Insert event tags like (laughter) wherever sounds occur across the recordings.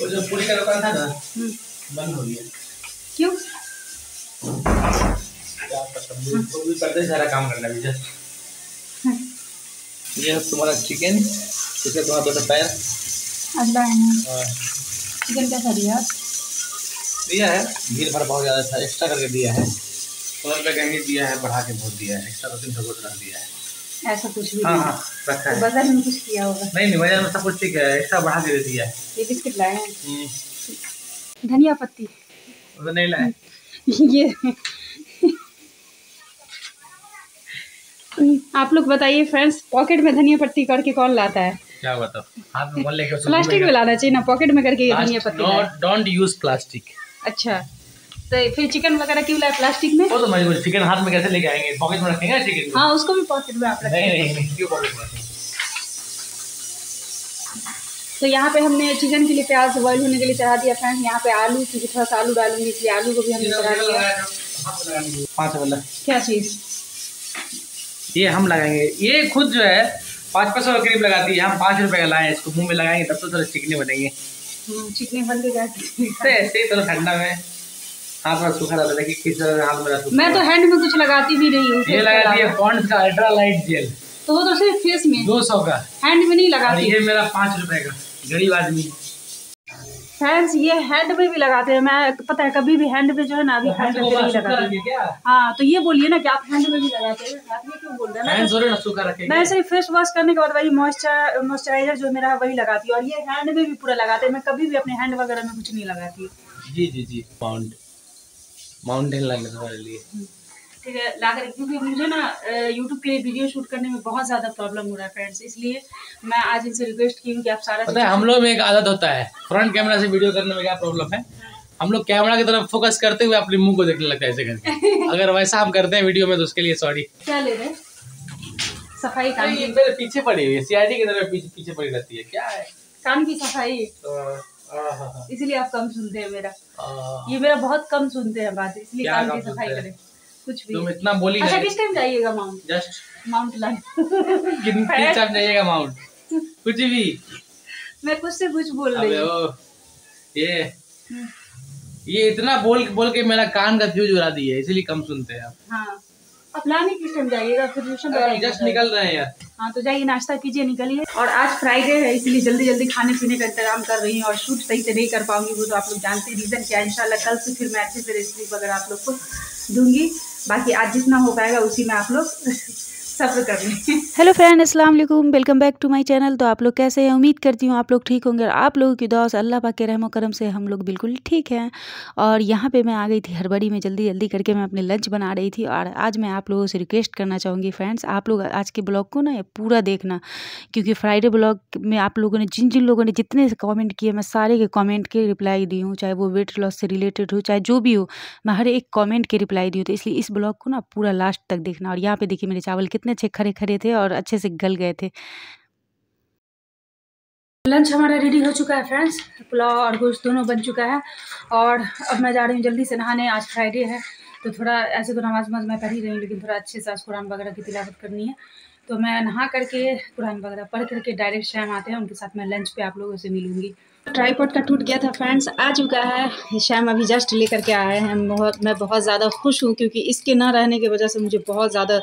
वो जो पूरी का दुकान था ना हाँ। बंद हो गया क्यों भी सारा काम करना भी हाँ। ये है तुम्हारा चिकन तुम्हारा पैर है चिकन हाँ। कैसा दिया दिया है भीड़ भर बहुत ज़्यादा था एक्स्ट्रा करके दिया है सौ रुपये का दिया है बढ़ा के बहुत दिया है एक्स्ट्रा दो तीन सौ दिया है ऐसा कुछ भी हाँ, हाँ रखा तो है बाजार में कुछ किया होगा नहीं नहीं बाजार में सब कुछ है ऐसा बाहर दे दिया ये बिस्किट लाए हैं हम्म। धनिया पत्ती तो नहीं लाए (laughs) ये आप लोग बताइए फ्रेंड्स पॉकेट में धनिया पत्ती करके कौन लाता है क्या बताओ हाथ में प्लास्टिक में लाना चाहिए ना पॉकेट में करके धनिया पत्ती डोंट यूज प्लास्टिक अच्छा तो फिर चिकन वगैरह क्यों लाए प्लास्टिक में वो तो मैं चिकन हाथ में कैसे लेके आएंगे पॉकेट में रखेंगे चिकन हाँ उसको भी पॉकेट में आप रखेंगे नहीं नहीं क्यों पॉकेट में तो यहाँ पे हमने चिकन के लिए प्याज बॉइल होने के लिए चढ़ा दिया फ्रेंड यहाँ पे आलू क्योंकि थोड़ा सा आलू डालूंगी इसलिए आलू को भी हमने चढ़ा दिया पाँच वाला क्या चीज़ ये हम लगाएंगे ये खुद जो है पाँच पाँच सौ करीब लगाती है हम पाँच रुपए का लाए इसको मुंह में लगाएंगे तब तो थोड़ा चिकने बनेंगे हम्म, चिकने बन के ऐसे ही थोड़ा ठंडा में हाथ में सूखा रहता है किस तरह हाथ में रहता मैं तो हैंड में कुछ लगाती भी नहीं हूँ ये लगाती है पॉन्ड का अल्ट्रा लाइट जेल तो वो तो सिर्फ फेस में दो सौ का हैंड में नहीं लगाती ये मेरा पाँच रुपए का गरीब आदमी फ्रेंड्स ये हैंड में भी लगाते हैं मैं पता है कभी भी हैंड में जो है ना अभी हैंड तो करके नहीं लगाते हाँ तो ये बोलिए ना कि आप हैंड में भी लगाते हैं क्यों बोल रहे हैं मैं ऐसे ही फेस वॉश करने के बाद वही मॉइस्चर मॉइस्चराइजर जो मेरा वही लगाती हूँ और ये हैंड में भी पूरा लगाते हैं मैं कभी भी अपने हैंड वगैरह में कुछ नहीं लगाती जी जी जी पाउंड माउंटेन लाइन हमारे लिए ठीक है ला कर क्योंकि मुझे ना YouTube के वीडियो शूट करने में बहुत ज़्यादा प्रॉब्लम हो रहा है फ्रेंड्स इसलिए मैं आज इनसे रिक्वेस्ट की हूँ कि आप सारा पता है हम लोग में एक आदत होता है फ्रंट कैमरा से वीडियो करने में क्या प्रॉब्लम है हम लोग कैमरा की तरफ फोकस करते हुए अपने मुंह को देखने लगता है ऐसे करके (laughs) अगर वैसा हम करते हैं वीडियो में तो उसके लिए सॉरी क्या ले रहे सफाई काम पीछे पड़ी हुई है सीआईडी की तरफ पीछे पड़ी रहती है क्या है काम की सफाई हाँ। हाँ। इसलिए आप कम सुनते हैं मेरा हाँ। ये मेरा बहुत कम सुनते हैं बात इसलिए कान की सफाई करें कुछ भी तुम इतना बोली अच्छा किस टाइम जाइएगा माउंट जस्ट माउंट लाइन किस टाइम जाइएगा माउंट कुछ भी मैं कुछ से कुछ बोल रही हूँ ये हम्म। ये इतना बोल बोल के मेरा कान का फ्यूज उड़ा दिए इसलिए कम सुनते हैं आप हाँ आप लाने किस टाइम जाइएगा फिर जस्ट निकल रहे हैं यार हाँ तो जाइए नाश्ता कीजिए निकलिए और आज फ्राइडे है इसलिए जल्दी जल्दी खाने पीने का इंतजाम कर रही हूँ और शूट सही से नहीं कर पाऊंगी वो तो आप लोग जानते हैं रीज़न क्या है कल से फिर मैं अच्छे से रेसिपी वगैरह आप लोग को दूंगी बाकी आज जितना हो पाएगा उसी में आप लोग कर लें हेलो फ्रेंड अस्सलाम वालेकुम welcome back to my channel तो आप लोग कैसे हैं उम्मीद करती हूँ आप लोग ठीक होंगे और आप लोगों की दुआ से अल्लाह पाक के रहम करम से हम लोग बिल्कुल ठीक हैं और यहाँ पे मैं आ गई थी हरबड़ी में जल्दी जल्दी करके मैं अपने लंच बना रही थी और आज मैं आप लोगों से रिक्वेस्ट करना चाहूँगी फ्रेंड्स आप लोग आज के ब्लॉग को ना पूरा देखना क्योंकि फ्राइडे ब्लॉग में आप लोगों ने जिन जिन लोगों ने जितने कॉमेंट किए मैं सारे के कॉमेंट के रिप्लाई दी हूँ चाहे वो वेट लॉस से रिलेटेड हो चाहे जो भी हो मैं हर एक कॉमेंट के रिप्लाई दी हूँ तो इसलिए इस ब्लॉग को ना पूरा लास्ट तक देखना और यहाँ पर देखिए मेरे चावल कितने कितने अच्छे खरे खरे थे और अच्छे से गल गए थे लंच हमारा रेडी हो चुका है फ्रेंड्स पुलाव और गोश्त दोनों बन चुका है और अब मैं जा रही हूँ जल्दी से नहाने आज फ्राइडे है तो थोड़ा ऐसे तो नमाज नमाज मैं पढ़ ही रही हूँ लेकिन थोड़ा अच्छे से आज कुरान वगैरह की तिलावत करनी है तो मैं नहा करके कुरान वगैरह पढ़ करके डायरेक्ट शाम आते हैं उनके साथ मैं लंच पे आप लोगों से मिलूंगी ट्राईपोर्ट का टूट गया था फ्रेंड्स आ चुका है श्याम अभी जस्ट लेकर के आए हैं बहुत मैं बहुत ज़्यादा खुश हूँ क्योंकि इसके ना रहने की वजह से मुझे बहुत ज़्यादा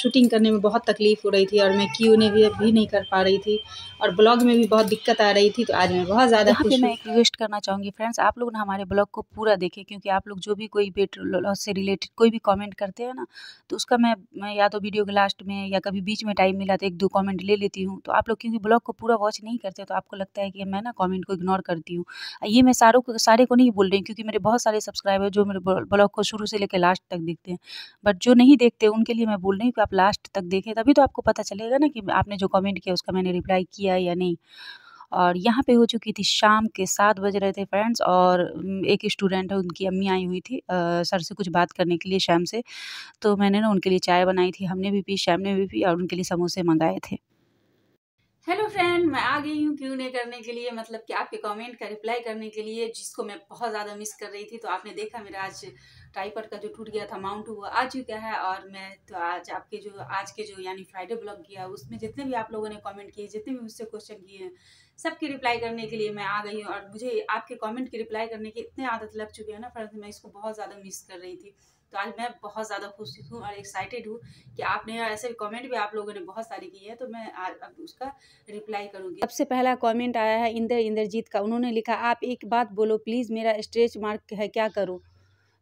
शूटिंग करने में बहुत तकलीफ़ हो रही थी और मैं क्यों ने भी अभी नहीं कर पा रही थी और ब्लॉग में भी बहुत दिक्कत आ रही थी तो आज मैं बहुत ज़्यादा खुश मैं एक रिक्वेस्ट करना चाहूँगी फ्रेंड्स आप लोग ना हमारे ब्लॉग को पूरा देखें क्योंकि आप लोग जो भी कोई वेट लॉस से रिलेटेड कोई भी कॉमेंट करते हैं ना तो उसका मैं मैं या तो वीडियो के लास्ट में या कभी बीच में टाइम मिला तो एक दो कॉमेंट ले लेती हूँ तो आप लोग क्योंकि ब्लॉग को पूरा वॉच नहीं करते तो आपको लगता है कि मैं ना कॉमेंट को इग्नोर करती हूँ ये मैं सारों को सारे को नहीं बोल रही क्योंकि मेरे बहुत सारे सब्सक्राइबर जो मेरे ब्लॉग को शुरू से लेकर लास्ट तक देखते हैं बट जो नहीं देखते उनके लिए मैं बोल रही हूँ कि आप लास्ट तक देखें तभी तो आपको पता चलेगा ना कि आपने जो कमेंट किया उसका मैंने रिप्लाई किया या नहीं और यहाँ पे हो चुकी थी शाम के सात बज रहे थे फ्रेंड्स और एक स्टूडेंट है उनकी अम्मी आई हुई थी आ, सर से कुछ बात करने के लिए शाम से तो मैंने ना उनके लिए चाय बनाई थी हमने भी पी शाम ने भी पी और उनके लिए समोसे मंगाए थे हेलो फ्रेंड मैं आ गई हूँ क्यों नहीं करने के लिए मतलब कि आपके कमेंट का रिप्लाई करने के लिए जिसको मैं बहुत ज़्यादा मिस कर रही थी तो आपने देखा मेरा आज टाइपर का जो टूट गया था माउंट वो आ चुका है और मैं तो आज आपके जो आज के जो यानी फ्राइडे ब्लॉग किया उसमें जितने भी आप लोगों ने कमेंट किए जितने भी मुझसे क्वेश्चन किए हैं सबके रिप्लाई करने के लिए मैं आ गई हूँ और मुझे आपके कॉमेंट की रिप्लाई करने की इतने आदत लग चुकी है ना फ्रेंड मैं इसको बहुत ज़्यादा मिस कर रही थी तो आज मैं बहुत ज़्यादा खुश हूँ और एक्साइटेड हूँ कि आपने ऐसे कमेंट भी आप लोगों ने बहुत सारी की है तो मैं आज अब उसका रिप्लाई करूँगी सबसे पहला कमेंट आया है इंदर इंद्रजीत का उन्होंने लिखा आप एक बात बोलो प्लीज़ मेरा स्ट्रेच मार्क है क्या करूँ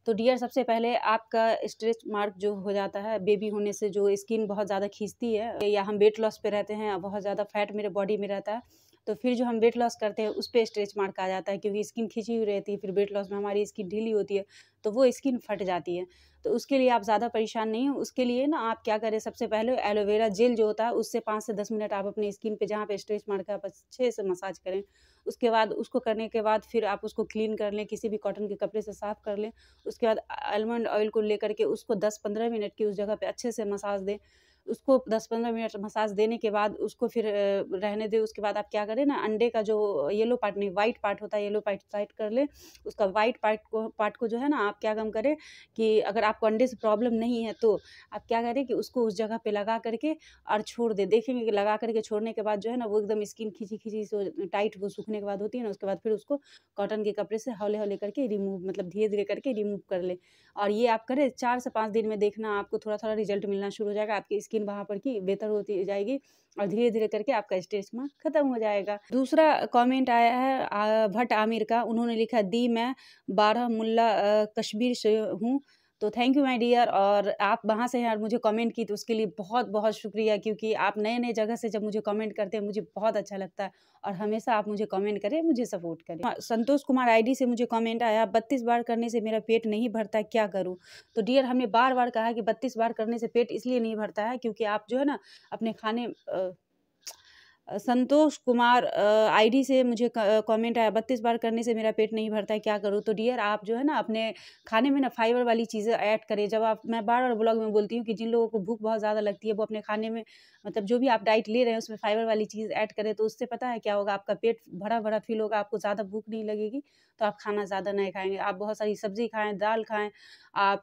तो डियर सबसे पहले आपका स्ट्रेच मार्क जो हो जाता है बेबी होने से जो स्किन बहुत ज़्यादा खींचती है या हम वेट लॉस पर रहते हैं बहुत ज़्यादा फैट मेरे बॉडी में रहता है तो फिर जो हम वेट लॉस करते हैं उस पर स्ट्रेच मार्क आ जाता है क्योंकि स्किन खींची हुई रहती है फिर वेट लॉस में हमारी स्किन ढीली होती है तो वो स्किन फट जाती है तो उसके लिए आप ज़्यादा परेशान नहीं हो उसके लिए ना आप क्या करें सबसे पहले एलोवेरा जेल जो होता है उससे पाँच से दस मिनट आप अपनी स्किन पे जहाँ पे स्ट्रेच मार्क है आप अच्छे से मसाज करें उसके बाद उसको करने के बाद फिर आप उसको क्लीन कर लें किसी भी कॉटन के कपड़े से साफ़ कर लें उसके बाद आलमंड ऑयल को लेकर के उसको दस पंद्रह मिनट की उस जगह पर अच्छे से मसाज दें उसको दस पंद्रह मिनट मसाज देने के बाद उसको फिर रहने दे उसके बाद आप क्या करें ना अंडे का जो येलो पार्ट नहीं वाइट पार्ट होता है येलो पार्ट साइड कर ले उसका वाइट पार्ट को पार्ट को जो है ना आप क्या कम करें कि अगर आपको अंडे से प्रॉब्लम नहीं है तो आप क्या करें कि उसको उस जगह पर लगा करके और छोड़ दे देखेंगे कि लगा करके छोड़ने के बाद जो है ना वो एकदम स्किन खींची खींची से टाइट वो सूखने के बाद होती है ना उसके बाद फिर उसको कॉटन के कपड़े से हौले हौले करके रिमूव मतलब धीरे धीरे करके रिमूव कर ले और ये आप करें चार से पाँच दिन में देखना आपको थोड़ा थोड़ा रिजल्ट मिलना शुरू हो जाएगा आपकी स्किन स्किन वहाँ पर की बेहतर होती जाएगी और धीरे धीरे करके आपका स्टेजमा खत्म हो जाएगा दूसरा कमेंट आया है भट्ट आमिर का उन्होंने लिखा दी मैं बारह मुल्ला कश्मीर से हूँ तो थैंक यू माय डियर और आप वहाँ से यार मुझे कमेंट की तो उसके लिए बहुत बहुत शुक्रिया क्योंकि आप नए नए जगह से जब मुझे कमेंट करते हैं मुझे बहुत अच्छा लगता है और हमेशा आप मुझे कमेंट करें मुझे सपोर्ट करें हाँ, संतोष कुमार आईडी से मुझे कमेंट आया बत्तीस बार करने से मेरा पेट नहीं भरता क्या करूँ तो डियर हमने बार बार कहा कि बत्तीस बार करने से पेट इसलिए नहीं भरता है क्योंकि आप जो है ना अपने खाने संतोष कुमार आईडी से मुझे कमेंट आया बत्तीस बार करने से मेरा पेट नहीं भरता है क्या करूँ तो डियर आप जो है ना अपने खाने में ना फाइबर वाली चीज़ें ऐड करें जब आप मैं बार बार ब्लॉग में बोलती हूँ कि जिन लोगों को भूख बहुत ज़्यादा लगती है वो अपने खाने में मतलब जो भी आप डाइट ले रहे हैं उसमें फाइबर वाली चीज़ ऐड करें तो उससे पता है क्या होगा आपका पेट भरा भरा फील होगा आपको ज़्यादा भूख नहीं लगेगी तो आप खाना ज़्यादा नहीं खाएंगे आप बहुत सारी सब्ज़ी खाएँ दाल खाएँ आप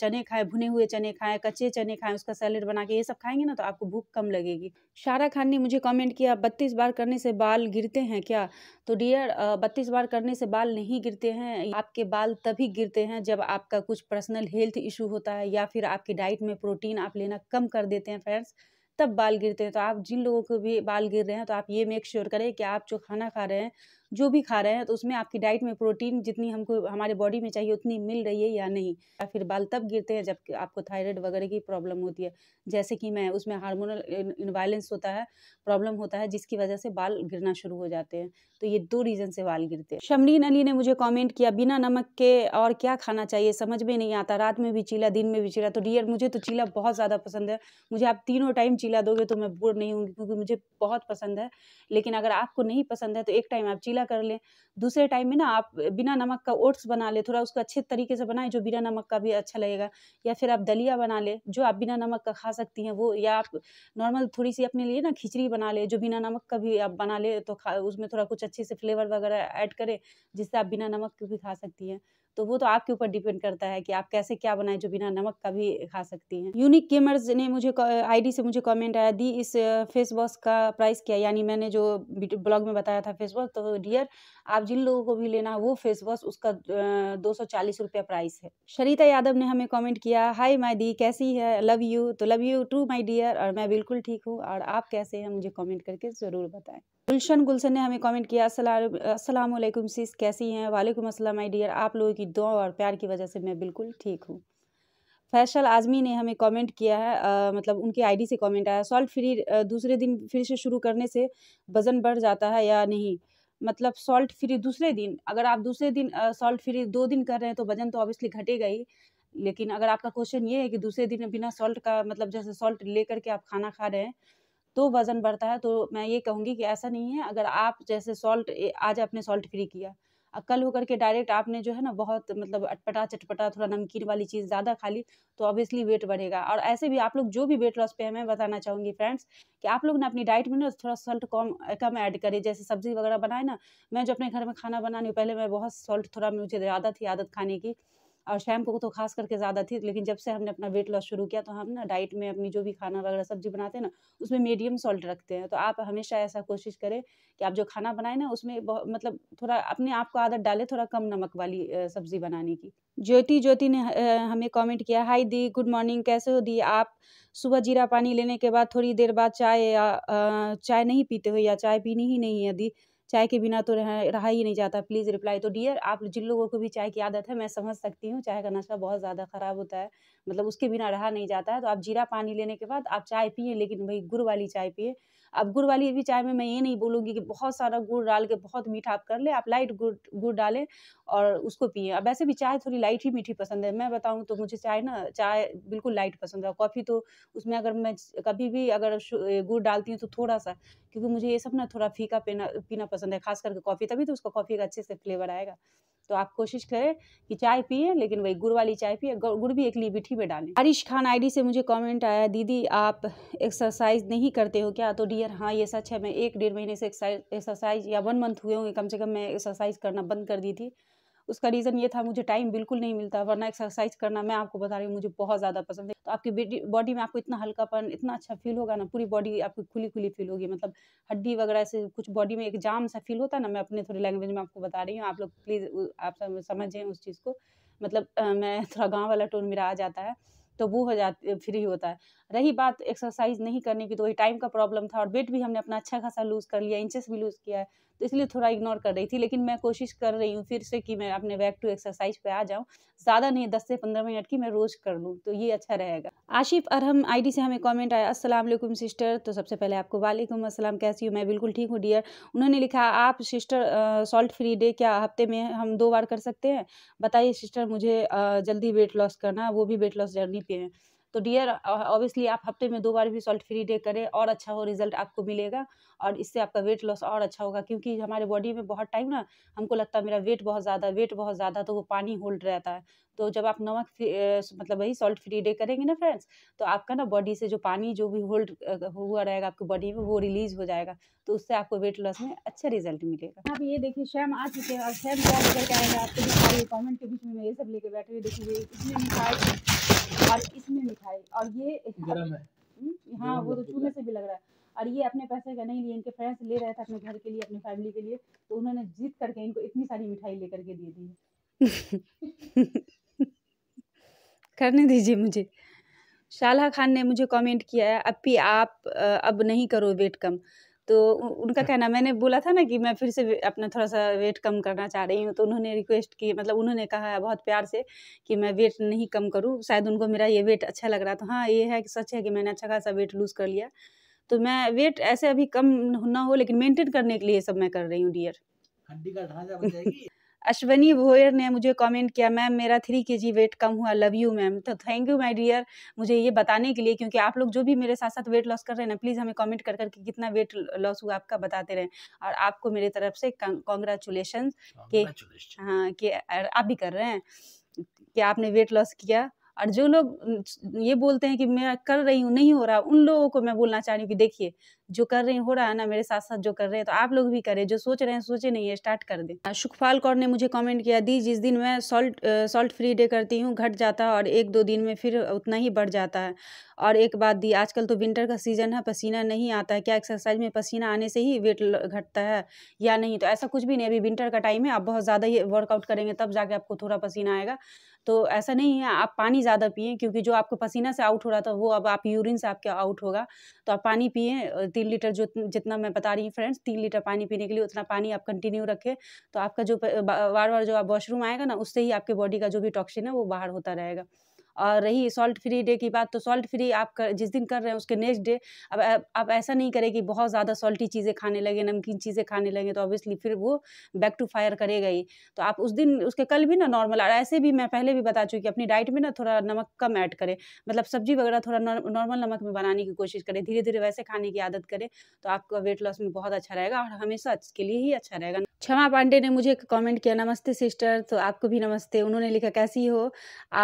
चने खाएँ भुने हुए चने खाएँ कच्चे चने खाएँ उसका सैलेड बना के ये सब खाएंगे ना तो आपको भूख कम लगेगी शारा खान ने मुझे कॉमेंट कमेंट किया बत्तीस बार करने से बाल गिरते हैं क्या तो डियर बत्तीस बार करने से बाल नहीं गिरते हैं आपके बाल तभी गिरते हैं जब आपका कुछ पर्सनल हेल्थ इशू होता है या फिर आपकी डाइट में प्रोटीन आप लेना कम कर देते हैं फ्रेंड्स तब बाल गिरते हैं तो आप जिन लोगों को भी बाल गिर रहे हैं तो आप ये मेक श्योर करें कि आप जो खाना खा रहे हैं जो भी खा रहे हैं तो उसमें आपकी डाइट में प्रोटीन जितनी हमको हमारे बॉडी में चाहिए उतनी मिल रही है या नहीं या फिर बाल तब गिरते हैं जब आपको थायराइड वगैरह की प्रॉब्लम होती है जैसे कि मैं उसमें हार्मोनल इनवायलेंस होता है प्रॉब्लम होता है जिसकी वजह से बाल गिरना शुरू हो जाते हैं तो ये दो रीज़न से बाल गिरते हैं शमरीन अली ने मुझे कॉमेंट किया बिना नमक के और क्या खाना चाहिए समझ में नहीं आता रात में भी चीला दिन में भी चीला तो डियर मुझे तो चीला बहुत ज़्यादा पसंद है मुझे आप तीनों टाइम चीला दोगे तो मैं बोर नहीं होंगी क्योंकि मुझे बहुत पसंद है लेकिन अगर आपको नहीं पसंद है तो एक टाइम आप चीला गीला कर लें दूसरे टाइम में ना आप बिना नमक का ओट्स बना लें थोड़ा उसको अच्छे तरीके से बनाएं जो बिना नमक का भी अच्छा लगेगा या फिर आप दलिया बना लें जो आप बिना नमक का खा सकती हैं वो या आप नॉर्मल थोड़ी सी अपने लिए ना खिचड़ी बना लें जो बिना नमक का भी आप बना लें तो खा उसमें थोड़ा कुछ अच्छे से फ्लेवर वगैरह ऐड करें जिससे आप बिना नमक के भी खा सकती हैं तो वो तो आपके ऊपर डिपेंड करता है कि आप कैसे क्या बनाएं जो बिना नमक का भी खा सकती हैं यूनिक गेमर्स ने मुझे आईडी से मुझे कमेंट आया दी इस फेस वॉश का प्राइस क्या यानी मैंने जो ब्लॉग में बताया था फेस वॉश तो डियर आप जिन लोगों को भी लेना है वो फेस वॉश उसका दो सौ प्राइस है शरीता यादव ने हमें कॉमेंट किया हाई माई दी कैसी है लव यू तो love you too my dear और मैं बिल्कुल ठीक हूँ और आप कैसे हैं मुझे कॉमेंट करके ज़रूर बताएं गुलशन गुलशन ने हमें कमेंट किया अस्सलाम वालेकुम सीस कैसी हैं वालेकुम अस्सलाम माय डियर आप लोगों की दुआ और प्यार की वजह से मैं बिल्कुल ठीक हूँ फैसल आज़मी ने हमें कमेंट किया है आ, मतलब उनकी आईडी से कमेंट आया सॉल्ट फ्री दूसरे दिन फिर से शुरू करने से वज़न बढ़ जाता है या नहीं मतलब सॉल्ट फ्री दूसरे दिन अगर आप दूसरे दिन सॉल्ट फ्री दो दिन कर रहे हैं तो वज़न तो ऑब्वियसली घटेगा ही लेकिन अगर आपका क्वेश्चन ये है कि दूसरे दिन बिना सॉल्ट का मतलब जैसे सॉल्ट ले करके आप खाना खा रहे हैं तो वज़न बढ़ता है तो मैं ये कहूँगी कि ऐसा नहीं है अगर आप जैसे सॉल्ट आज आपने सॉल्ट फ्री किया कल होकर के डायरेक्ट आपने जो है ना बहुत मतलब अटपटा चटपटा थोड़ा नमकीन वाली चीज़ ज़्यादा खा ली तो ऑब्वियसली वेट बढ़ेगा और ऐसे भी आप लोग जो भी वेट लॉस पे हैं मैं बताना चाहूँगी फ्रेंड्स कि आप लोग ना अपनी डाइट में ना थोड़ा सॉल्ट कम कम ऐड करें जैसे सब्जी वगैरह बनाए ना मैं जो अपने घर में खाना बनानी हूँ पहले मैं बहुत सॉल्ट थोड़ा मुझे ज़्यादा थी आदत खाने की और शैम्पू को तो खास करके ज़्यादा थी लेकिन जब से हमने अपना वेट लॉस शुरू किया तो हम ना डाइट में अपनी जो भी खाना वगैरह सब्जी बनाते हैं ना उसमें मीडियम सॉल्ट रखते हैं तो आप हमेशा ऐसा कोशिश करें कि आप जो खाना बनाए ना उसमें मतलब थोड़ा अपने आप को आदत डालें थोड़ा कम नमक वाली सब्जी बनाने की ज्योति ज्योति ने हमें कमेंट किया हाय दी गुड मॉर्निंग कैसे हो दी आप सुबह जीरा पानी लेने के बाद थोड़ी देर बाद चाय या चाय नहीं पीते हो या चाय पीनी ही नहीं है दी चाय के बिना तो रहा ही नहीं जाता प्लीज़ रिप्लाई तो डियर आप जिन लोगों को भी चाय की आदत है मैं समझ सकती हूँ चाय का नशा बहुत ज़्यादा ख़राब होता है मतलब उसके बिना रहा नहीं जाता है तो आप जीरा पानी लेने के बाद आप चाय पिए लेकिन भाई गुड़ वाली चाय पिए अब गुड़ वाली भी चाय में मैं ये नहीं बोलूँगी कि बहुत सारा गुड़ डाल के बहुत मीठा आप कर ले आप लाइट गुड़ गुड़ डालें और उसको पिए अब वैसे भी चाय थोड़ी लाइट ही मीठी पसंद है मैं बताऊँ तो मुझे चाय ना चाय बिल्कुल लाइट पसंद है कॉफ़ी तो उसमें अगर मैं कभी भी अगर गुड़ डालती हूँ तो थोड़ा सा क्योंकि मुझे ये सब ना थोड़ा फीका पीना पीना पसंद है खास करके कॉफ़ी तभी तो उसका कॉफ़ी का अच्छे से फ्लेवर आएगा तो आप कोशिश करें कि चाय पिए लेकिन वही गुड़ वाली चाय पिए गुड़ भी एक लिबिठी में डालें आरिश खान आईडी से मुझे कमेंट आया दीदी आप एक्सरसाइज नहीं करते हो क्या तो डी क्लियर हाँ ये सच है मैं एक डेढ़ महीने से एक्सरसाइज या वन मंथ हुए होंगे कम से कम मैं एक्सरसाइज करना बंद कर दी थी उसका रीज़न ये था मुझे टाइम बिल्कुल नहीं मिलता वरना एक्सरसाइज करना मैं आपको बता रही हूँ मुझे बहुत ज़्यादा पसंद है तो आपकी बॉडी में आपको इतना हल्कापन इतना अच्छा फील होगा ना पूरी बॉडी आपकी खुली खुली फील होगी मतलब हड्डी वगैरह से कुछ बॉडी में एक जाम सा फील होता है ना मैं अपने थोड़ी लैंग्वेज में आपको बता रही हूँ आप लोग प्लीज़ आप समझें उस चीज़ को मतलब मैं थोड़ा गाँव वाला टोन मेरा आ जाता है तो वो हो जाती फ्री होता है रही बात एक्सरसाइज नहीं करने की तो वही टाइम का प्रॉब्लम था और वेट भी हमने अपना अच्छा खासा लूज़ कर लिया इंचेस भी लूज़ किया है तो इसलिए थोड़ा इग्नोर कर रही थी लेकिन मैं कोशिश कर रही हूँ फिर से कि मैं अपने बैक टू एक्सरसाइज पे आ जाऊँ ज़्यादा नहीं दस से पंद्रह मिनट की मैं रोज़ कर लूँ तो ये अच्छा रहेगा आशिफ अरहम आई से हमें कॉमेंट आया असलम सिस्टर तो सबसे पहले आपको वालेकुम असलम कैसी हूँ मैं बिल्कुल ठीक हूँ डियर उन्होंने लिखा आप सिस्टर सॉल्ट फ्री डे क्या हफ्ते में हम दो बार कर सकते हैं बताइए सिस्टर मुझे जल्दी वेट लॉस करना वो भी वेट लॉस जर्नी पे है तो डियर ऑब्वियसली uh, आप हफ्ते में दो बार भी सॉल्ट फ्री डे करें और अच्छा हो रिजल्ट आपको मिलेगा और इससे आपका वेट लॉस और अच्छा होगा क्योंकि हमारे बॉडी में बहुत टाइम ना हमको लगता है मेरा वेट बहुत ज़्यादा वेट बहुत ज़्यादा तो वो पानी होल्ड रहता है तो जब आप नमक uh, मतलब वही सॉल्ट फ्री डे करेंगे ना फ्रेंड्स तो आपका ना बॉडी से जो पानी जो भी होल्ड uh, हुआ रहेगा आपकी बॉडी में वो रिलीज हो जाएगा तो उससे आपको वेट लॉस में अच्छा रिजल्ट मिलेगा आप ये देखिए शैम आ चुके हैं और शैम क्या लेकर के आपको भी कॉमेंट के बीच में ये सब लेके बैठे हुए देखिए इसमें और इसमें मिठाई और ये गरम है हम्म, हाँ वो तो चूल्हे से भी लग रहा है और ये अपने पैसे का नहीं लिए इनके फ्रेंड्स ले रहे थे अपने घर के लिए अपने फैमिली के लिए तो उन्होंने जीत करके इनको इतनी सारी मिठाई लेकर के दे दी (laughs) करने दीजिए मुझे शाला खान ने मुझे कमेंट किया है अपी आप अब नहीं करो वेट कम तो उनका हाँ। कहना मैंने बोला था ना कि मैं फिर से अपना थोड़ा सा वेट कम करना चाह रही हूँ तो उन्होंने रिक्वेस्ट की मतलब उन्होंने कहा है बहुत प्यार से कि मैं वेट नहीं कम करूँ शायद उनको मेरा ये वेट अच्छा लग रहा था तो हाँ ये है कि सच है कि मैंने अच्छा खासा वेट लूज़ कर लिया तो मैं वेट ऐसे अभी कम ना हो लेकिन मेंटेन करने के लिए सब मैं कर रही हूँ डियर हड्डी का ढांचा बन जाएगी अश्वनी भोयर ने मुझे कमेंट किया मैम मेरा थ्री के जी वेट कम हुआ लव यू मैम तो थैंक यू माय डियर मुझे ये बताने के लिए क्योंकि आप लोग जो भी मेरे साथ साथ वेट लॉस कर रहे हैं ना प्लीज़ हमें कमेंट कर करके कितना वेट लॉस हुआ आपका बताते रहें और आपको मेरे तरफ से कॉन्ग्रेचुलेशन के हाँ कि आप भी कर रहे हैं कि आपने वेट लॉस किया और जो लोग ये बोलते हैं कि मैं कर रही हूँ नहीं हो रहा उन लोगों को मैं बोलना चाह रही हूँ कि देखिए जो कर रहे हैं हो रहा है ना मेरे साथ साथ जो कर रहे हैं तो आप लोग भी करें जो सोच रहे हैं सोचे नहीं है स्टार्ट कर दें सुखपाल कौर ने मुझे कमेंट किया दी जिस दिन मैं सॉल्ट सॉल्ट फ्री डे करती हूँ घट जाता है और एक दो दिन में फिर उतना ही बढ़ जाता है और एक बात दी आजकल तो विंटर का सीजन है पसीना नहीं आता है क्या एक्सरसाइज में पसीना आने से ही वेट घटता है या नहीं तो ऐसा कुछ भी नहीं अभी विंटर का टाइम है आप बहुत ज़्यादा ही वर्कआउट करेंगे तब जाके आपको थोड़ा पसीना आएगा तो ऐसा नहीं है आप पानी ज़्यादा पिए क्योंकि जो आपको पसीना से आउट हो रहा था वो अब आप यूरिन से आपके आउट होगा तो आप पानी पिए तीन लीटर जो जितना मैं बता रही हूँ फ्रेंड्स तीन लीटर पानी पीने के लिए उतना पानी आप कंटिन्यू रखें तो आपका जो बार बार जो आप वॉशरूम आएगा ना उससे ही आपके बॉडी का जो भी टॉक्सिन है वो बाहर होता रहेगा और रही सॉल्ट फ्री डे की बात तो सॉल्ट फ्री आप कर, जिस दिन कर रहे हैं उसके नेक्स्ट डे अब आप ऐसा नहीं करें कि बहुत ज़्यादा सॉल्टी चीज़ें खाने लगे नमकीन चीज़ें खाने लगे तो ऑब्वियसली फिर वो बैक टू फायर करेगा ही तो आप उस दिन उसके कल भी ना नॉर्मल और ऐसे भी मैं पहले भी बता चुकी अपनी डाइट में ना थोड़ा नमक कम ऐड करें मतलब सब्जी वगैरह थोड़ा नॉर्मल नमक में बनाने की कोशिश करें धीरे धीरे वैसे खाने की आदत करें तो आपका वेट लॉस में बहुत अच्छा रहेगा और हमेशा इसके लिए ही अच्छा रहेगा क्षमा पांडे ने मुझे कमेंट किया नमस्ते सिस्टर तो आपको भी नमस्ते उन्होंने लिखा कैसी हो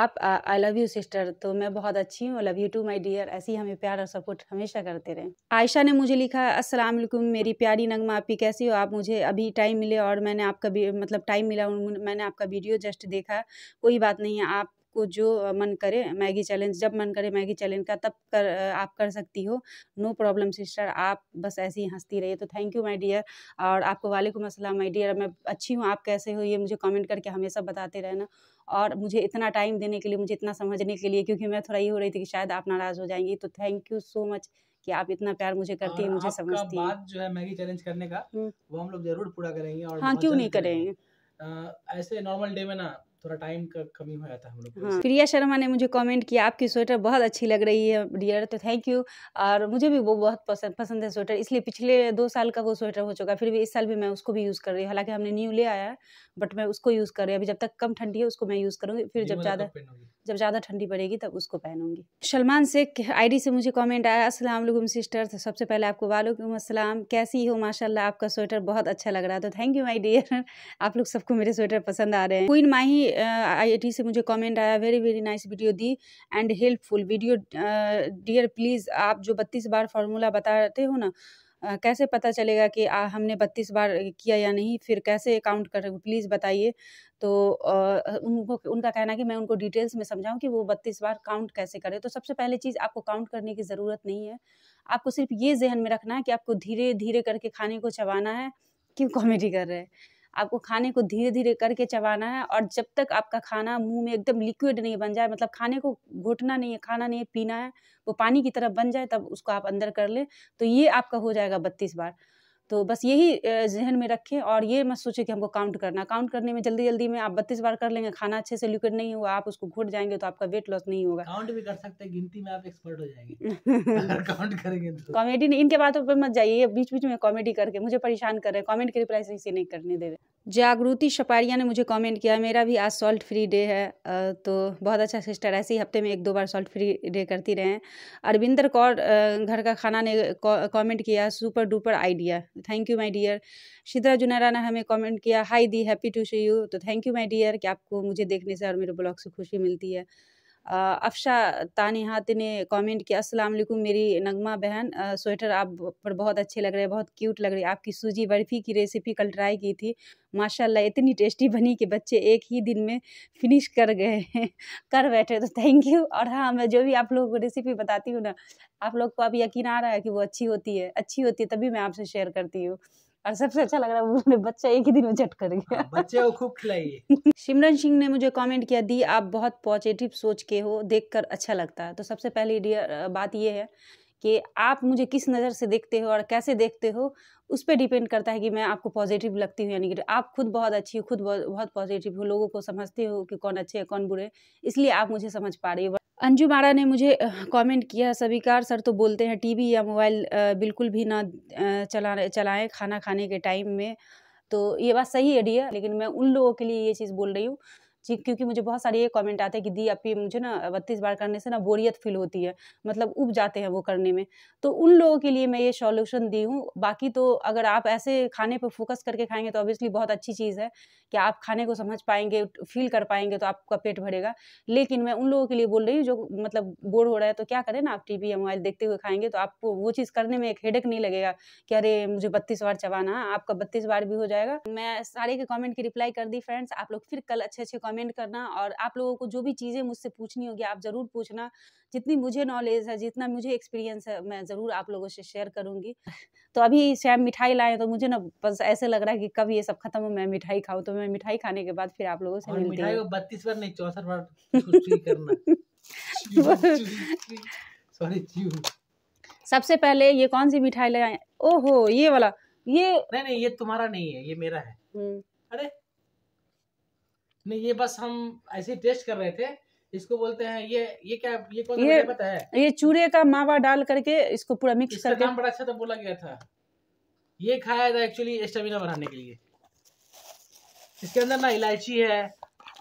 आप I love you you sister तो मैं बहुत अच्छी हूँ love you too my dear ऐसे ही हमें प्यार और सपोर्ट हमेशा करते रहें आयशा ने मुझे लिखा अस्सलाम वालेकुम मेरी प्यारी नगमा आपकी कैसी हो आप मुझे अभी टाइम मिले और मैंने आपका मतलब टाइम मिला मैंने आपका वीडियो जस्ट देखा कोई बात नहीं है आप आपको जो मन करे मैगी चैलेंज जब मन करे मैगी चैलेंज का तब कर आप कर सकती हो नो प्रॉब्लम सिस्टर आप बस ऐसे ही हंसती रहिए तो थैंक यू माई डियर और आपको वालेकुम असलम माय डियर मैं अच्छी हूँ आप कैसे हो ये मुझे कमेंट करके हमेशा बताते रहना और मुझे इतना टाइम देने के लिए मुझे इतना समझने के लिए क्योंकि मैं थोड़ा ये हो रही थी कि शायद आप नाराज़ हो जाएंगी तो थैंक यू सो मच कि आप इतना प्यार मुझे करती है मुझे समझती बात जो है मैगी चैलेंज करने का हम्म। वो हम लोग जरूर पूरा करेंगे और हाँ क्यों नहीं करेंगे ऐसे नॉर्मल डे में ना थोड़ा टाइम का कमी हो जाता है हम लोग हाँ। प्रिया शर्मा ने मुझे कमेंट किया आपकी स्वेटर बहुत अच्छी लग रही है डियर तो थैंक यू और मुझे भी वो बहुत पसंद पसंद है स्वेटर इसलिए पिछले दो साल का वो स्वेटर हो चुका फिर भी इस साल भी मैं उसको भी यूज़ कर रही हूँ हालांकि हमने न्यू ले आया है बट मैं उसको यूज़ कर रही हूँ अभी जब तक कम ठंडी है उसको मैं यूज़ करूँगी फिर जब ज़्यादा जब ज़्यादा ठंडी पड़ेगी तब उसको पहनूंगी सलमान से आईडी से मुझे कमेंट आया अस्सलाम वालेकुम सिस्टर तो सबसे पहले आपको वालेकुम अस्सलाम कैसी हो माशाल्लाह आपका स्वेटर बहुत अच्छा लग रहा है तो थैंक यू माय डियर आप लोग सबको मेरे स्वेटर पसंद आ रहे हैं क्वीन माही आईआईटी से मुझे कमेंट आया वेरी वेरी नाइस वीडियो दी and helpful video dear please आप जो बत्तीस बार फार्मूला बताते हो ना Uh, कैसे पता चलेगा कि आ, हमने बत्तीस बार किया या नहीं फिर कैसे काउंट कर रहे प्लीज़ बताइए तो uh, उनको उनका कहना कि मैं उनको डिटेल्स में समझाऊं कि वो बत्तीस बार काउंट कैसे करें तो सबसे पहले चीज़ आपको काउंट करने की ज़रूरत नहीं है आपको सिर्फ ये जहन में रखना है कि आपको धीरे धीरे करके खाने को चबाना है क्यों कॉमेडी कर रहे हैं आपको खाने को धीरे धीरे करके चबाना है और जब तक आपका खाना मुंह में एकदम लिक्विड नहीं बन जाए मतलब खाने को घोटना नहीं है खाना नहीं है पीना है वो पानी की तरफ बन जाए तब उसको आप अंदर कर लें तो ये आपका हो जाएगा बत्तीस बार तो बस यही जहन में रखें और ये मत सोचें कि हमको काउंट करना काउंट करने में जल्दी जल्दी में आप बत्तीस बार कर लेंगे खाना अच्छे से लिक्विड नहीं हुआ आप उसको घुट जाएंगे तो आपका वेट लॉस नहीं होगा काउंट भी कर सकते हैं गिनती में आप एक्सपर्ट हो जाएंगे (laughs) काउंट करेंगे तो कॉमेडी नहीं इनके बातों पर मत जाइए ये बीच बीच में कॉमेडी करके मुझे परेशान कर रहे हैं कॉमेंट की रिप्लाई सही से नहीं करने दे रहे जागृति शपारिया ने मुझे कमेंट किया मेरा भी आज सॉल्ट फ्री डे है तो बहुत अच्छा सिस्टर ऐसे ही हफ्ते में एक दो बार सॉल्ट फ्री डे करती रहें अरविंदर कौर घर का खाना ने कमेंट किया super duper idea thank you my dear Shidra Junara ने हमें कमेंट किया हाई दी हैप्पी टू शे यू तो थैंक यू माय डियर कि आपको मुझे देखने से और मेरे ब्लॉग से खुशी मिलती है अफशा तानिहात ने कमेंट किया अस्सलाम वालेकुम मेरी नगमा बहन स्वेटर आप पर बहुत अच्छे लग रहे हैं बहुत क्यूट लग रही है आपकी सूजी बर्फ़ी की रेसिपी कल ट्राई की थी माशाल्लाह इतनी टेस्टी बनी कि बच्चे एक ही दिन में फिनिश कर गए हैं कर बैठे तो थैंक यू और हाँ मैं जो भी आप लोगों को रेसिपी बताती हूँ ना आप लोग को अब यकीन आ रहा है कि वो अच्छी होती है अच्छी होती है तभी मैं आपसे शेयर करती हूँ और सबसे अच्छा लग रहा है उन्होंने बच्चा एक ही दिन में झट कर गया बच्चे को खूब खिलाइए सिमरन सिंह ने मुझे कमेंट किया दी आप बहुत पॉजिटिव सोच के हो देखकर अच्छा लगता है तो सबसे पहली डियर बात ये है कि आप मुझे किस नज़र से देखते हो और कैसे देखते हो उस पर डिपेंड करता है कि मैं आपको पॉजिटिव लगती हूँ या निगेटिव आप खुद बहुत अच्छी हो खुद बहुत पॉजिटिव हो लोगों को समझते हो कि कौन अच्छे है कौन बुरे इसलिए आप मुझे समझ पा रही हो अंजू मारा ने मुझे कमेंट किया सभीकार सर तो बोलते हैं टीवी या मोबाइल बिल्कुल भी ना चला चलाएं खाना खाने के टाइम में तो ये बात सही है डी लेकिन मैं उन लोगों के लिए ये चीज़ बोल रही हूँ जी क्योंकि मुझे बहुत सारे ये कमेंट आते हैं कि दी आप मुझे ना बत्तीस बार करने से ना बोरियत फील होती है मतलब उब जाते हैं वो करने में तो उन लोगों के लिए मैं ये सॉल्यूशन दी हूँ बाकी तो अगर आप ऐसे खाने पर फोकस करके खाएंगे तो ऑब्वियसली बहुत अच्छी चीज़ है कि आप खाने को समझ पाएंगे फील कर पाएंगे तो आपका पेट भरेगा लेकिन मैं उन लोगों के लिए बोल रही हूँ जो मतलब बोर हो रहा है तो क्या करें ना आप टी वी या मोबाइल देखते हुए खाएंगे तो आपको वो चीज़ करने में एक हेडक नहीं लगेगा कि अरे मुझे बत्तीस बार चबाना आपका बत्तीस बार भी हो जाएगा मैं सारे के कॉमेंट की रिप्लाई कर दी फ्रेंड्स आप लोग फिर कल अच्छे अच्छे कमेंट करना और आप लोगों को जो भी चीज़ें मुझसे पूछनी होगी आप ज़रूर पूछना जितनी मुझे नॉलेज है जितना मुझे एक्सपीरियंस है मैं ज़रूर आप लोगों से शेयर करूँगी तो अभी शैम मिठाई लाए तो मुझे ना बस ऐसे लग रहा है कि कब ये सब खत्म हो मैं मिठाई खाऊँ तो मैं मिठाई खाने के बाद फिर आप लोगों से मिलती हूँ बत्तीस बार नहीं चौसठ बार (laughs) (laughs) सबसे पहले ये कौन सी मिठाई लाए ओहो ये वाला ये नहीं नहीं ये तुम्हारा नहीं है ये मेरा है हम्म। अरे नहीं ये बस हम ऐसे टेस्ट कर रहे थे इसको बोलते हैं ये ये क्या ये कौन ये, पता है ये चूरे का मावा डाल करके इसको पूरा मिक्स करके नाम बड़ा अच्छा तो बोला गया था ये खाया था एक्चुअली स्टेमिना बढ़ाने के लिए इसके अंदर ना इलायची है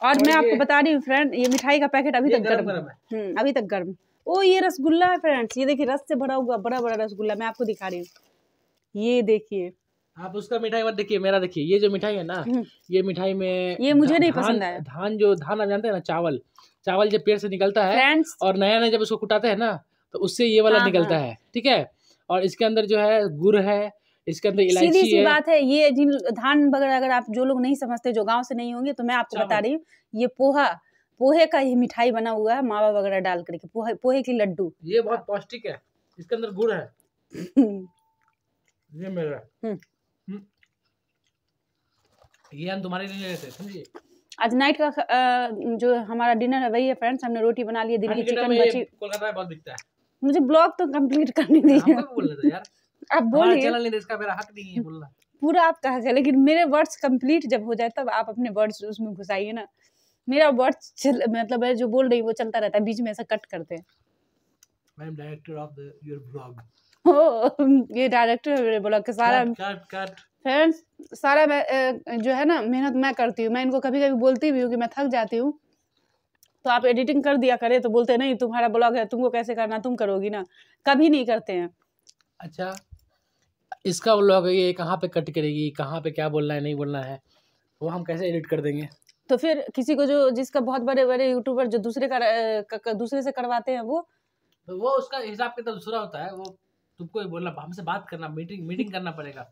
और मैं आपको बता रही हूँ फ्रेंड ये मिठाई का पैकेट अभी तक गर्म है हम्म, अभी तक गर्म ओ ये रसगुल्ला है फ्रेंड्स ये देखिए रस से भरा हुआ बड़ा बड़ा रसगुल्ला मैं आपको दिखा रही हूँ ये देखिए आप उसका मिठाई मत देखिए मेरा देखिए ये जो मिठाई है ना हम्म। ये मिठाई में ये मुझे नहीं पसंद है धान जो धान आप जानते हैं ना चावल चावल जब पेड़ से निकलता है और नया नया जब उसको कुटाते हैं ना तो उससे ये वाला हाँ, निकलता हाँ। है ठीक है और इसके अंदर जो है गुड़ है इसके अंदर इलायची सीधी सी है। बात है ये जिन धान वगैरह अगर आप जो लोग नहीं समझते जो गांव से नहीं होंगे तो मैं आपको बता रही हूँ ये पोहा पोहे का ही मिठाई बना हुआ है मावा वगैरह डाल करके पोहे पोहे की लड्डू ये बहुत पौष्टिक है इसके अंदर गुड़ है (laughs) ये मेरा हम्म। ये हम तुम्हारे लिए लेते हैं समझिए आज नाइट का जो हमारा डिनर है वही है फ्रेंड्स हमने रोटी बना ली है दिल्ली चिकन बची कोलकाता में बहुत बिकता है मुझे ब्लॉग तो कंप्लीट करने दीजिए आप बोलिए चैनल नहीं इसका मेरा हक नहीं है बोलना पूरा आप कहा गया लेकिन मेरे वर्ड्स कंप्लीट जब हो जाए तब आप अपने वर्ड्स उसमें घुसाइए ना मेरा वर्ड्स मतलब है जो बोल रही वो चलता रहता है बीच में ऐसा कट करते हैं ma'am director of the your blog ये डायरेक्टर ने बोला कि सारा फ्रेंड्स सारा मैं जो है ना मेहनत मैं करती हूँ मैं इनको कभी कभी बोलती भी हूँ कि मैं थक जाती हूँ तो आप एडिटिंग कर दिया करें तो बोलते नहीं तुम्हारा ब्लॉग है तुमको कैसे करना तुम करोगी ना कभी नहीं करते हैं अच्छा इसका ब्लॉग ये कहाँ पे कट करेगी कहाँ पे क्या बोलना है नहीं बोलना है वो हम कैसे एडिट कर देंगे तो फिर किसी को जो जिसका बहुत बड़े बड़े यूट्यूबर जो दूसरे का, का दूसरे से करवाते हैं वो तो वो उसका हिसाब किताब दूसरा होता है वो तुमको ही बोलना हमसे बात करना मीटिंग मीटिंग (laughs) करना पड़ेगा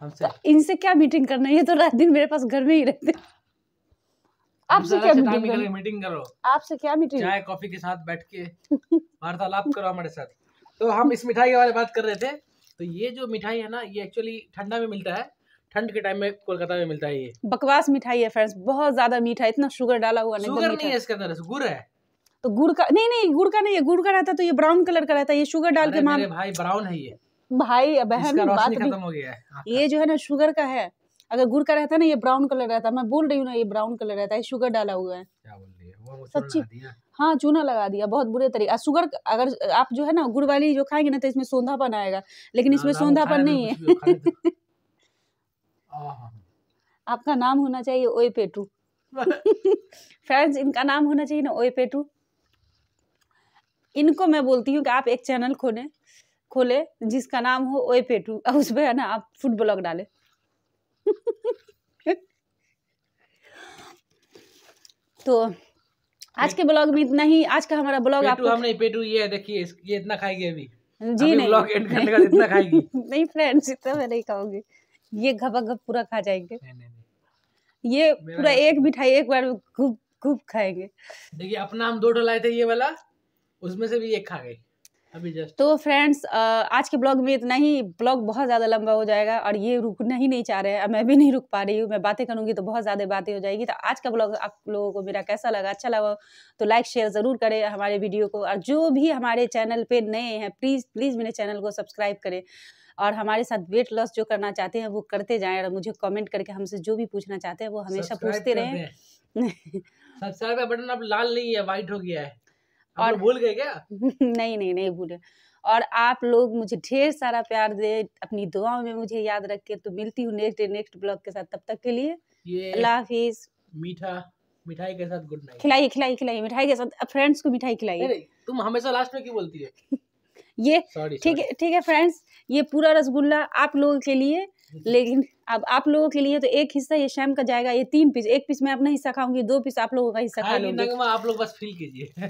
हमसे तो इनसे क्या मीटिंग करना ये तो रात दिन मेरे पास घर में ही रहते आपसे क्या मीटिंग करो मीटिंग करो आपसे क्या मीटिंग चाय कॉफी के साथ बैठ के (laughs) वार्तालाप करो हमारे साथ तो हम इस मिठाई के बारे में बात कर रहे थे तो ये जो मिठाई है ना ये एक्चुअली ठंडा में मिलता है ठंड के टाइम में कोलकाता में मिलता है ये बकवास मिठाई है फ्रेंड्स बहुत ज्यादा मीठा है इतना शुगर डाला हुआ नहीं शुगर नहीं है इसके अंदर गुड़ है तो गुड़ का नहीं नहीं गुड़ का नहीं है गुड़ का रहता तो ये ब्राउन कलर का रहता है ये शुगर डाल के माम भाई ब्राउन है ये भाई बहन बात खत्म हो गया है हाँ। ये जो है ना शुगर का है अगर गुड़ का रहता है ना ये ब्राउन कलर रहता है मैं बोल रही हूँ ना ये ब्राउन कलर रहता है शुगर डाला हुआ है सच्ची हाँ चूना लगा दिया बहुत बुरे तरीके शुगर अगर आप जो है ना गुड़ वाली जो खाएंगे ना तो इसमें सोंधापन आएगा लेकिन इसमें सोंधापन नहीं है (laughs) हाँ, हाँ, आपका नाम होना चाहिए ओए पेटू फ्रेंड्स (laughs) (laughs) इनका नाम होना चाहिए ना ओए पेटू इनको मैं बोलती हूँ कि आप एक चैनल खोलें खोले जिसका नाम हो ओए पेटू उस पर है ना आप फूड ब्लॉग डालें (laughs) तो आज के ब्लॉग में इतना ही आज का हमारा ब्लॉग आपको हमने पेटू ये देखिए ये इतना खाएगी अभी जी नहीं ब्लॉग एंड करने का इतना खाएगी (laughs) नहीं फ्रेंड्स इतना मैं नहीं खाऊंगी ये घपा घब पूरा खा जाएंगे ये पूरा एक मिठाई एक बार खूब खूब खाएंगे देखिए अपना हम दो लाए थे ये वाला उसमें से भी एक खा गई अभी जस्ट तो फ्रेंड्स आज के ब्लॉग में इतना ही ब्लॉग बहुत ज़्यादा लंबा हो जाएगा और ये रुकना ही नहीं चाह रहे हैं मैं भी नहीं रुक पा रही हूँ मैं बातें करूँगी तो बहुत ज़्यादा बातें हो जाएगी तो आज का ब्लॉग आप लोगों को मेरा कैसा लगा अच्छा लगा तो लाइक शेयर ज़रूर करें हमारे वीडियो को और जो भी हमारे चैनल पर नए हैं प्लीज़ प्लीज़ मेरे चैनल को सब्सक्राइब करें और हमारे साथ वेट लॉस जो करना चाहते हैं वो करते जाएं और मुझे कॉमेंट करके हमसे जो भी पूछना चाहते हैं वो हमेशा पूछते रहें सब्सक्राइब (laughs) का बटन अब लाल नहीं है वाइट हो गया है और भूल गए क्या (laughs) नहीं नहीं नहीं भूले और आप लोग मुझे ढेर सारा प्यार दे अपनी दुआओं में मुझे याद रख के तो मिलती हूँ नेक्स्ट डे नेक्स्ट ब्लॉग के साथ तब तक के लिए अल्लाह हाफिज मीठा मिठाई के साथ गुड नाइट खिलाई खिलाई खिलाई मिठाई के साथ फ्रेंड्स को मिठाई खिलाई तुम हमेशा लास्ट में क्यों बोलती है (laughs) ये ठीक है ठीक है फ्रेंड्स ये पूरा रसगुल्ला आप लोगों के लिए (laughs) लेकिन अब आप लोगों के लिए तो एक हिस्सा ये शैम का जाएगा ये तीन पीस एक पीस मैं अपना हिस्सा खाऊंगी दो पीस आप लोगों का हिस्सा खा लूंगी आप लोग बस फील कीजिए